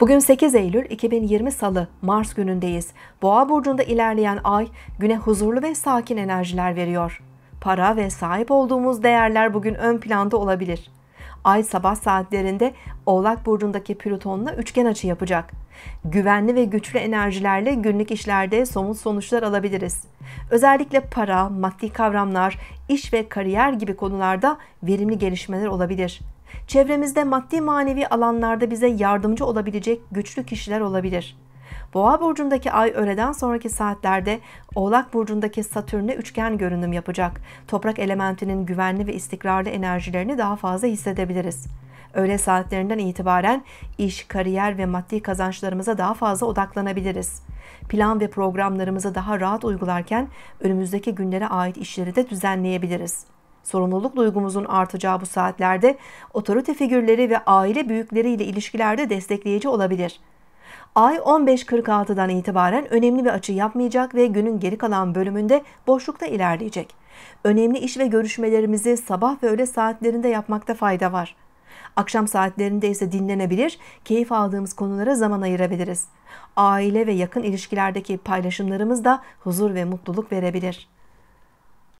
Bugün 8 Eylül 2020 Salı, Mars günündeyiz. Boğa burcunda ilerleyen ay güne huzurlu ve sakin enerjiler veriyor. Para ve sahip olduğumuz değerler bugün ön planda olabilir. Ay sabah saatlerinde Oğlak burcundaki Plüton'la üçgen açı yapacak. Güvenli ve güçlü enerjilerle günlük işlerde somut sonuçlar alabiliriz. Özellikle para, maddi kavramlar, iş ve kariyer gibi konularda verimli gelişmeler olabilir. Çevremizde maddi manevi alanlarda bize yardımcı olabilecek güçlü kişiler olabilir. Boğa burcundaki ay öğleden sonraki saatlerde Oğlak burcundaki Satürn'e üçgen görünüm yapacak. Toprak elementinin güvenli ve istikrarlı enerjilerini daha fazla hissedebiliriz. Öğle saatlerinden itibaren iş, kariyer ve maddi kazançlarımıza daha fazla odaklanabiliriz. Plan ve programlarımızı daha rahat uygularken önümüzdeki günlere ait işleri de düzenleyebiliriz. Sorumluluk duygumuzun artacağı bu saatlerde otorite figürleri ve aile büyükleriyle ilişkilerde destekleyici olabilir.'' Ay 15.46'dan itibaren önemli bir açı yapmayacak ve günün geri kalan bölümünde boşlukta ilerleyecek. Önemli iş ve görüşmelerimizi sabah ve öğle saatlerinde yapmakta fayda var. Akşam saatlerinde ise dinlenebilir, keyif aldığımız konulara zaman ayırabiliriz. Aile ve yakın ilişkilerdeki paylaşımlarımız da huzur ve mutluluk verebilir.''